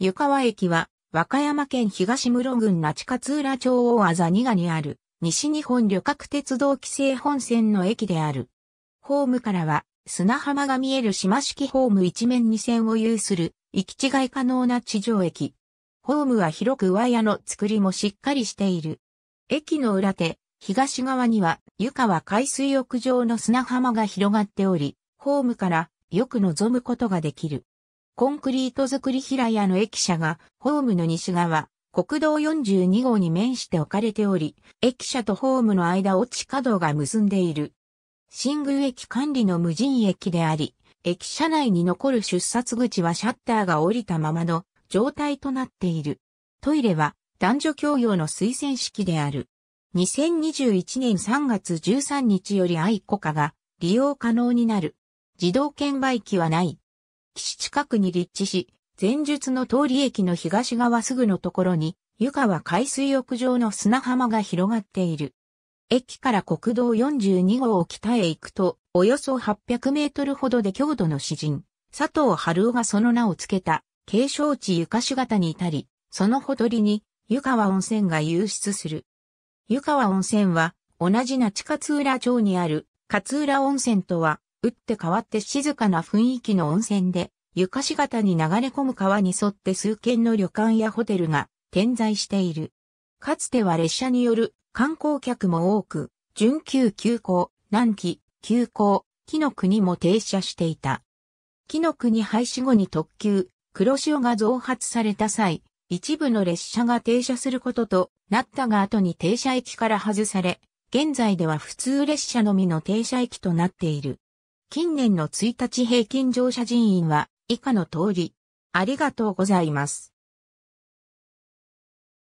湯川駅は、和歌山県東室郡那智勝浦町大字に賀にある、西日本旅客鉄道規制本線の駅である。ホームからは、砂浜が見える島式ホーム一面二線を有する、行き違い可能な地上駅。ホームは広くワイヤの作りもしっかりしている。駅の裏手、東側には湯川海水浴場の砂浜が広がっており、ホームからよく望むことができる。コンクリート造り平屋の駅舎が、ホームの西側、国道42号に面して置かれており、駅舎とホームの間を地下道が結んでいる。新宮駅管理の無人駅であり、駅舎内に残る出札口はシャッターが降りたままの状態となっている。トイレは男女共用の推薦式である。2021年3月13日より愛子家が利用可能になる。自動券売機はない。岸近くに立地し、前述の通り駅の東側すぐのところに、湯川海水浴場の砂浜が広がっている。駅から国道42号を北へ行くと、およそ800メートルほどで郷土の詩人、佐藤春夫がその名を付けた、景勝地床方に至り、そのほとりに、湯川温泉が流出する。湯川温泉は、同じ那智勝浦町にある、勝浦温泉とは打って変わって静かな雰囲気の温泉で、床し方に流れ込む川に沿って数軒の旅館やホテルが点在している。かつては列車による観光客も多く、準急急行、南紀、急行、木の国も停車していた。木の国廃止後に特急、黒潮が増発された際、一部の列車が停車することとなったが後に停車駅から外され、現在では普通列車のみの停車駅となっている。近年の1日平均乗車人員は以下の通り。ありがとうございます。